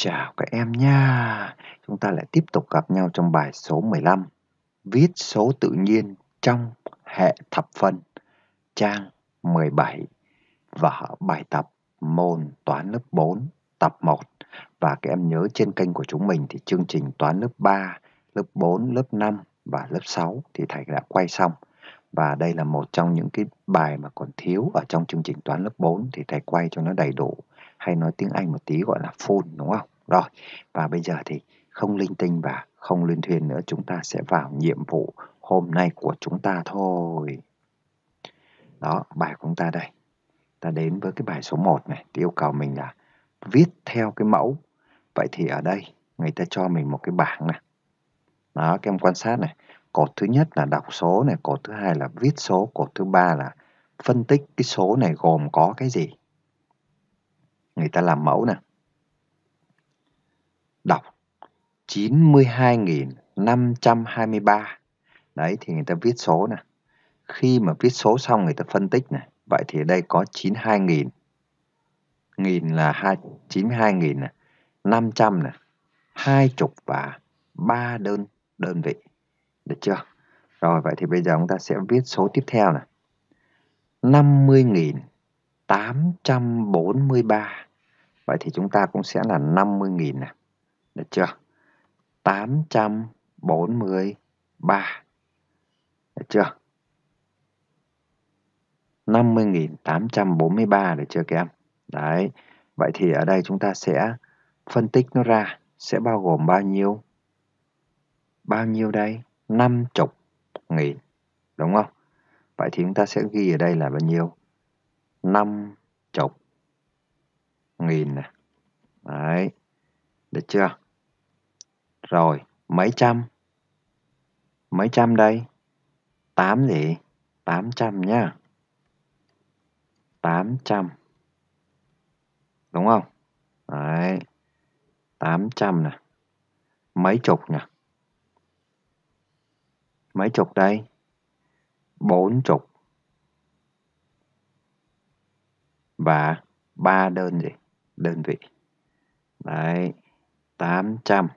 Chào các em nha! Chúng ta lại tiếp tục gặp nhau trong bài số 15 Viết số tự nhiên trong hệ thập phân Trang 17 Và bài tập môn toán lớp 4 tập 1 Và các em nhớ trên kênh của chúng mình thì chương trình toán lớp 3, lớp 4, lớp 5 và lớp 6 thì thầy đã quay xong và đây là một trong những cái bài mà còn thiếu ở trong chương trình toán lớp 4 thì thầy quay cho nó đầy đủ hay nói tiếng Anh một tí gọi là phone đúng không? Rồi, và bây giờ thì không linh tinh và không luyên thuyền nữa, chúng ta sẽ vào nhiệm vụ hôm nay của chúng ta thôi. Đó, bài của chúng ta đây. Ta đến với cái bài số 1 này, yêu cầu mình là viết theo cái mẫu. Vậy thì ở đây người ta cho mình một cái bảng này. Đó, các em quan sát này. Cột thứ nhất là đọc số này, cột thứ hai là viết số, cột thứ ba là phân tích cái số này gồm có cái gì người ta làm mẫu nè đọc 92.523 đấy thì người ta viết số nè khi mà viết số xong người ta phân tích nè vậy thì ở đây có 92.000 nghìn là 2, 92.000 nè 500 nè hai chục và ba đơn đơn vị được chưa rồi vậy thì bây giờ chúng ta sẽ viết số tiếp theo nè 50.843 Vậy thì chúng ta cũng sẽ là 50.000 này. Được chưa? 843. Được chưa? 50.843 được chưa các em? Đấy. Vậy thì ở đây chúng ta sẽ phân tích nó ra sẽ bao gồm bao nhiêu? Bao nhiêu đây? 50 nghìn. Đúng không? Vậy thì chúng ta sẽ ghi ở đây là bao nhiêu? 50 nghìn nè, đấy được chưa rồi mấy trăm mấy trăm đây tám gì tám trăm nhá tám trăm đúng không đấy tám trăm này mấy chục nhỉ mấy chục đây bốn chục và ba đơn gì đơn vị đấy 800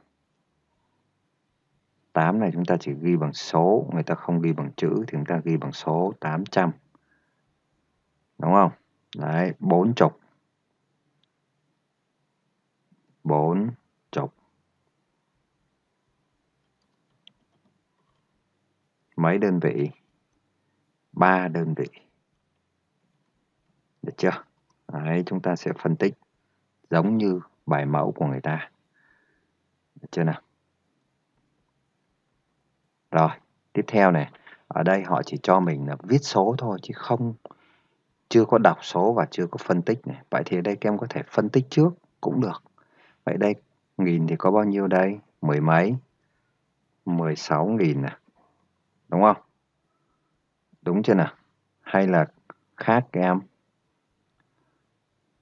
8 này chúng ta chỉ ghi bằng số người ta không ghi bằng chữ thì chúng ta ghi bằng số 800 đúng không đấy bốn chục bốn chục mấy đơn vị ba đơn vị được chưa đấy chúng ta sẽ phân tích giống như bài mẫu của người ta được chưa nào rồi tiếp theo này ở đây họ chỉ cho mình là viết số thôi chứ không chưa có đọc số và chưa có phân tích này vậy thì ở đây các em có thể phân tích trước cũng được vậy đây nghìn thì có bao nhiêu đây mười mấy mười sáu nghìn nè. À? Đúng không? Đúng chưa nào? Hay là khác các em?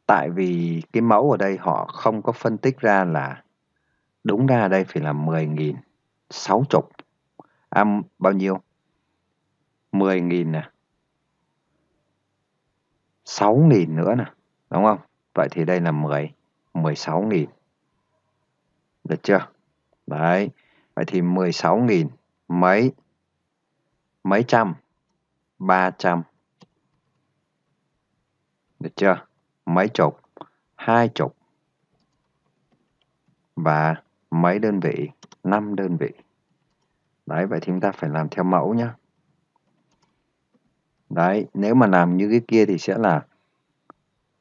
tại vì cái mẫu ở đây họ không có phân tích ra là đúng ra đây phải là 10.000 chục âm à, bao nhiêu 10.000 nè 6.000 nữa nè đúng không vậy thì đây là 10 16.000 được chưa đấy vậy thì 16.000 mấy mấy trăm 300 được chưa mấy chục, hai chục và mấy đơn vị, năm đơn vị. Đấy, vậy thì chúng ta phải làm theo mẫu nhé. Đấy, nếu mà làm như cái kia thì sẽ là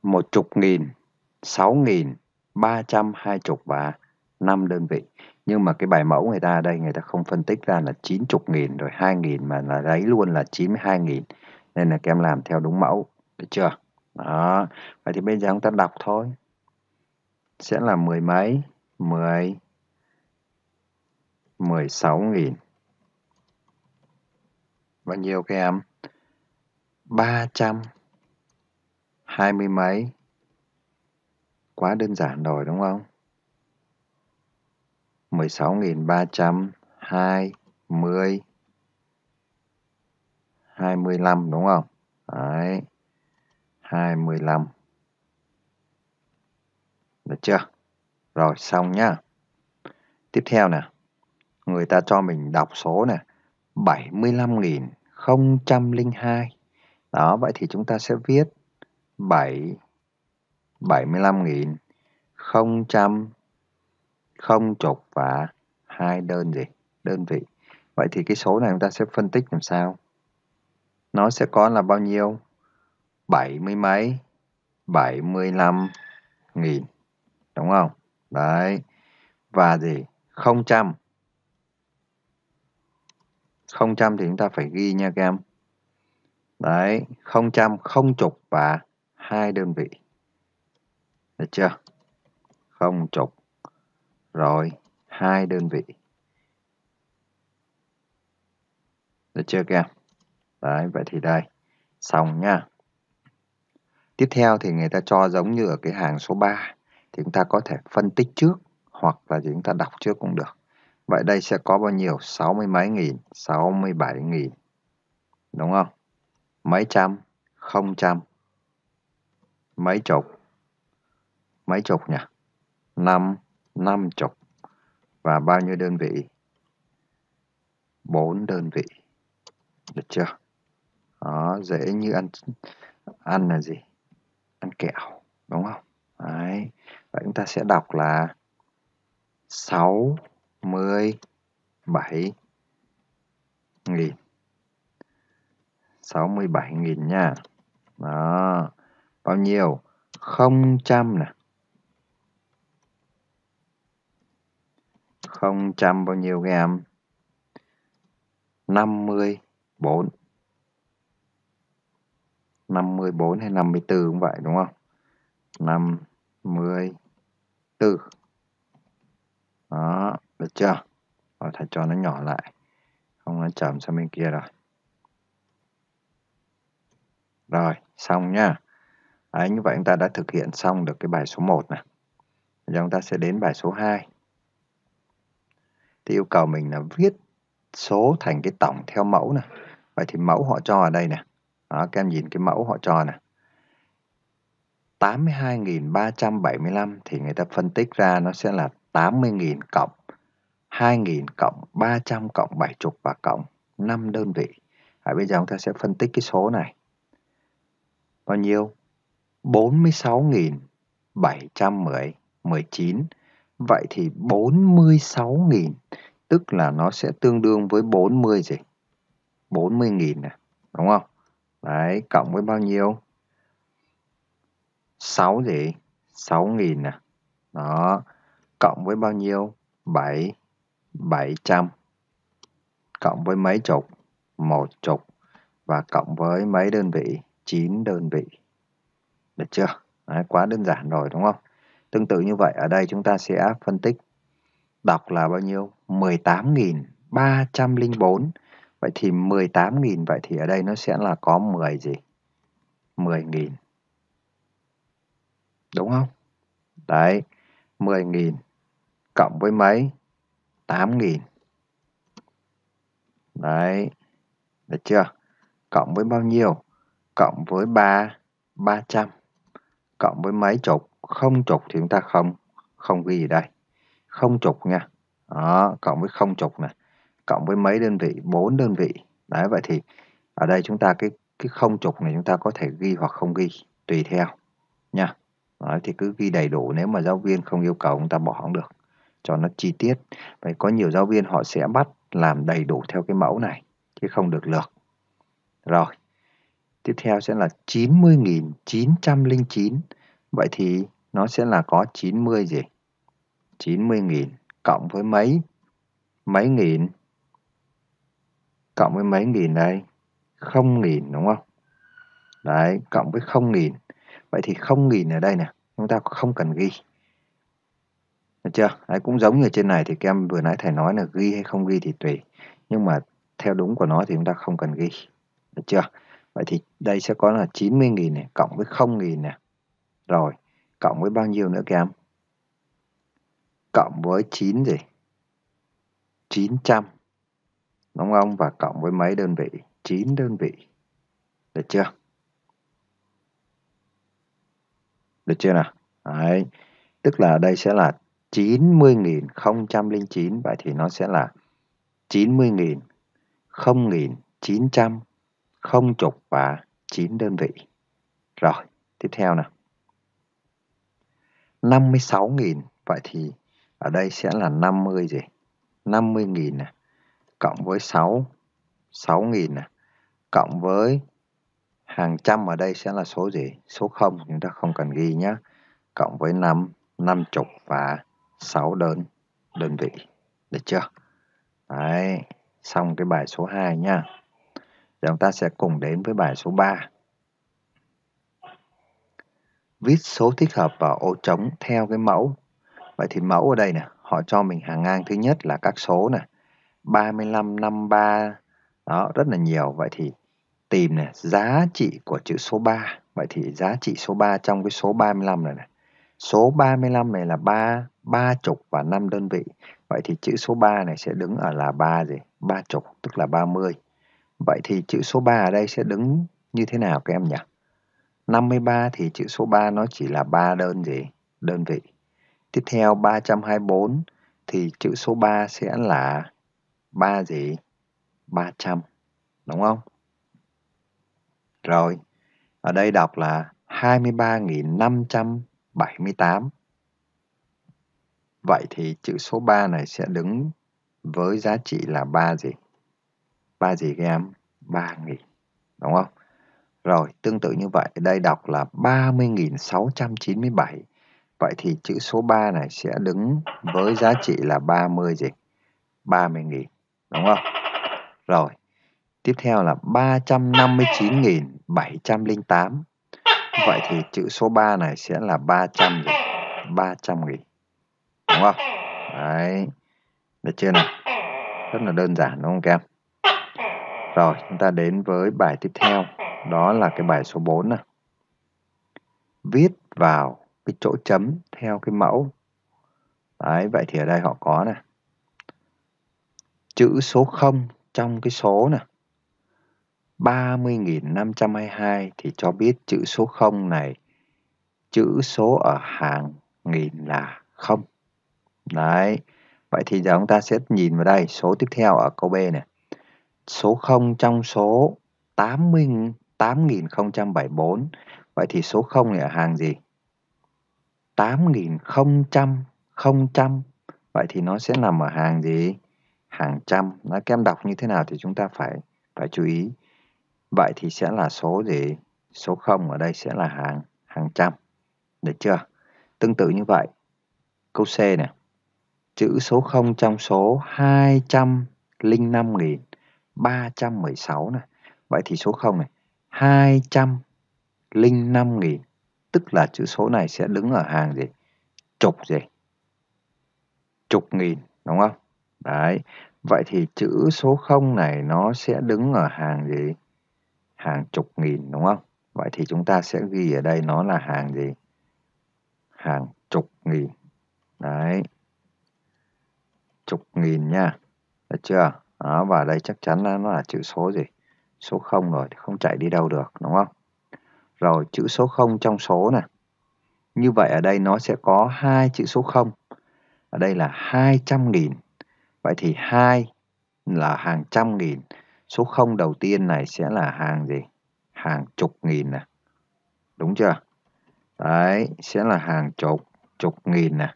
một chục nghìn, sáu nghìn, ba trăm hai chục và năm đơn vị. Nhưng mà cái bài mẫu người ta ở đây người ta không phân tích ra là chín chục nghìn rồi hai nghìn mà là lấy luôn là chín mươi hai nghìn Nên là các em làm theo đúng mẫu, được chưa? đó vậy thì bây giờ chúng ta đọc thôi sẽ là mười mấy mười mười sáu nghìn bao nhiêu các em ba trăm hai mươi mấy quá đơn giản rồi đúng không mười sáu nghìn ba trăm hai mươi hai mươi lăm đúng không đấy 25 được chưa rồi xong nhá tiếp theo nè người ta cho mình đọc số nè 75.002 đó vậy thì chúng ta sẽ viết 7 75.000 không trăm không chục và hai đơn gì đơn vị vậy thì cái số này chúng ta sẽ phân tích làm sao nó sẽ có là bao nhiêu bảy mươi mấy bảy mươi lăm nghìn đúng không đấy và gì không trăm không trăm thì chúng ta phải ghi nha các em đấy không trăm không chục và hai đơn vị được chưa không chục rồi hai đơn vị được chưa các em đấy vậy thì đây xong nha Tiếp theo thì người ta cho giống như ở cái hàng số 3 thì chúng ta có thể phân tích trước hoặc là chúng ta đọc trước cũng được. Vậy đây sẽ có bao nhiêu? 60 mấy nghìn, 67 nghìn. Đúng không? Mấy trăm, không trăm. Mấy chục. Mấy chục nhỉ? Năm, năm chục. Và bao nhiêu đơn vị? Bốn đơn vị. Được chưa? Đó, dễ như ăn ăn là gì? ăn kẹo đúng không Đấy. Vậy chúng ta sẽ đọc là 67 nghìn 67 nghìn nha đó bao nhiêu không trăm nè không trăm bao nhiêu các em 54 54 hay 54 cũng vậy đúng không? 54. Đó, được chưa? Rồi thầy cho nó nhỏ lại. Không nó chậm sang bên kia rồi. Rồi, xong nhá. Đấy, như vậy chúng ta đã thực hiện xong được cái bài số 1 này. giờ chúng ta sẽ đến bài số 2. Thì yêu cầu mình là viết số thành cái tổng theo mẫu này. Vậy thì mẫu họ cho ở đây này đó, các em nhìn cái mẫu họ cho nè. 82.375 thì người ta phân tích ra nó sẽ là 80.000 cộng 2.000 cộng 300 cộng 70 và cộng 5 đơn vị. À, bây giờ chúng ta sẽ phân tích cái số này. Bao nhiêu? 46.719. Vậy thì 46.000 tức là nó sẽ tương đương với 40 gì? 40.000 nè, đúng không? Đấy, cộng với bao nhiêu? 6 gì? 6 nghìn à. Đó, cộng với bao nhiêu? 7 700 cộng với mấy chục? Một chục và cộng với mấy đơn vị? 9 đơn vị. Được chưa? Đấy, quá đơn giản rồi đúng không? Tương tự như vậy ở đây chúng ta sẽ phân tích đọc là bao nhiêu? 18.304 Vậy thì 18.000 vậy thì ở đây nó sẽ là có 10 gì? 10.000. Đúng không? Đấy, 10.000 cộng với mấy? 8.000. Đấy, được chưa? Cộng với bao nhiêu? Cộng với 3, 300. Cộng với mấy chục? Không chục thì chúng ta không không ghi gì đây. Không chục nha. Đó, cộng với không chục này cộng với mấy đơn vị bốn đơn vị đấy vậy thì ở đây chúng ta cái cái không chục này chúng ta có thể ghi hoặc không ghi tùy theo nha đấy, thì cứ ghi đầy đủ nếu mà giáo viên không yêu cầu chúng ta bỏ không được cho nó chi tiết vậy có nhiều giáo viên họ sẽ bắt làm đầy đủ theo cái mẫu này chứ không được lược rồi tiếp theo sẽ là 90.909 vậy thì nó sẽ là có 90 gì 90.000 cộng với mấy mấy nghìn cộng với mấy nghìn đây không nghìn đúng không đấy cộng với không nghìn vậy thì không nghìn ở đây nè chúng ta không cần ghi được chưa đấy, cũng giống như trên này thì các em vừa nãy thầy nói là ghi hay không ghi thì tùy nhưng mà theo đúng của nó thì chúng ta không cần ghi được chưa vậy thì đây sẽ có là 90 nghìn này cộng với không nghìn nè rồi cộng với bao nhiêu nữa các em cộng với 9 gì 900 đúng không và cộng với mấy đơn vị 9 đơn vị được chưa được chưa nào Đấy. tức là đây sẽ là 90.009 vậy thì nó sẽ là 90.000 0.900 không chục và 9 đơn vị rồi tiếp theo nào 56.000 vậy thì ở đây sẽ là 50 gì 50.000 này cộng với 6 6.000 này cộng với hàng trăm ở đây sẽ là số gì số 0 chúng ta không cần ghi nhé cộng với 5 50 và 6 đơn đơn vị được chưa đấy xong cái bài số 2 nha chúng ta sẽ cùng đến với bài số 3 viết số thích hợp vào ô trống theo cái mẫu vậy thì mẫu ở đây nè họ cho mình hàng ngang thứ nhất là các số này 35, 53 đó rất là nhiều vậy thì tìm này giá trị của chữ số 3 vậy thì giá trị số 3 trong cái số 35 này này số 35 này là 3 3 chục và 5 đơn vị vậy thì chữ số 3 này sẽ đứng ở là 3 gì 3 chục tức là 30 vậy thì chữ số 3 ở đây sẽ đứng như thế nào các em nhỉ 53 thì chữ số 3 nó chỉ là 3 đơn gì đơn vị tiếp theo 324 thì chữ số 3 sẽ là 3 gì? 300. Đúng không? Rồi, ở đây đọc là 23.578. Vậy thì chữ số 3 này sẽ đứng với giá trị là 3 gì? 3 gì các em? 3.000. Đúng không? Rồi, tương tự như vậy, đây đọc là 30.697. Vậy thì chữ số 3 này sẽ đứng với giá trị là 30 gì? 30.000 đúng không rồi tiếp theo là 359.708 vậy thì chữ số 3 này sẽ là 300 gì 300 nghìn đúng không đấy được chưa nào rất là đơn giản đúng không các em rồi chúng ta đến với bài tiếp theo đó là cái bài số 4 nè viết vào cái chỗ chấm theo cái mẫu đấy vậy thì ở đây họ có này chữ số 0 trong cái số này 30.522 thì cho biết chữ số 0 này chữ số ở hàng nghìn là 0. Đấy. Vậy thì giờ chúng ta sẽ nhìn vào đây, số tiếp theo ở câu B này. Số 0 trong số 80 80.074. Vậy thì số 0 này ở hàng gì? 8.000 Vậy thì nó sẽ nằm ở hàng gì? hàng trăm nó kem đọc như thế nào thì chúng ta phải phải chú ý vậy thì sẽ là số gì số 0 ở đây sẽ là hàng hàng trăm được chưa tương tự như vậy câu C này chữ số 0 trong số 205.316 này vậy thì số 0 này 205.000 tức là chữ số này sẽ đứng ở hàng gì chục gì chục nghìn đúng không Đấy. Vậy thì chữ số 0 này nó sẽ đứng ở hàng gì? Hàng chục nghìn đúng không? Vậy thì chúng ta sẽ ghi ở đây nó là hàng gì? Hàng chục nghìn. Đấy. Chục nghìn nha. Được chưa? Đó, và đây chắc chắn là nó là chữ số gì? Số 0 rồi, không chạy đi đâu được đúng không? Rồi, chữ số 0 trong số này. Như vậy ở đây nó sẽ có hai chữ số 0. Ở đây là 200 nghìn Vậy thì 2 là hàng trăm nghìn. Số 0 đầu tiên này sẽ là hàng gì? Hàng chục nghìn nè. Đúng chưa? Đấy, sẽ là hàng chục, chục nghìn nè.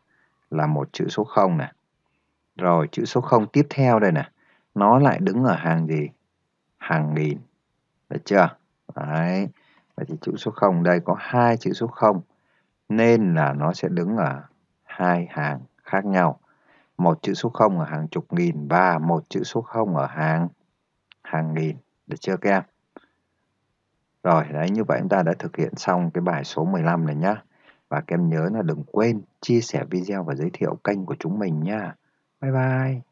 Là một chữ số 0 nè. Rồi, chữ số 0 tiếp theo đây nè. Nó lại đứng ở hàng gì? Hàng nghìn. Được chưa? Đấy. Vậy thì chữ số 0 đây có hai chữ số 0. Nên là nó sẽ đứng ở hai hàng khác nhau một chữ số 0 ở hàng chục nghìn và một chữ số 0 ở hàng hàng nghìn được chưa các em rồi đấy như vậy chúng ta đã thực hiện xong cái bài số 15 này nhá và các em nhớ là đừng quên chia sẻ video và giới thiệu kênh của chúng mình nha bye bye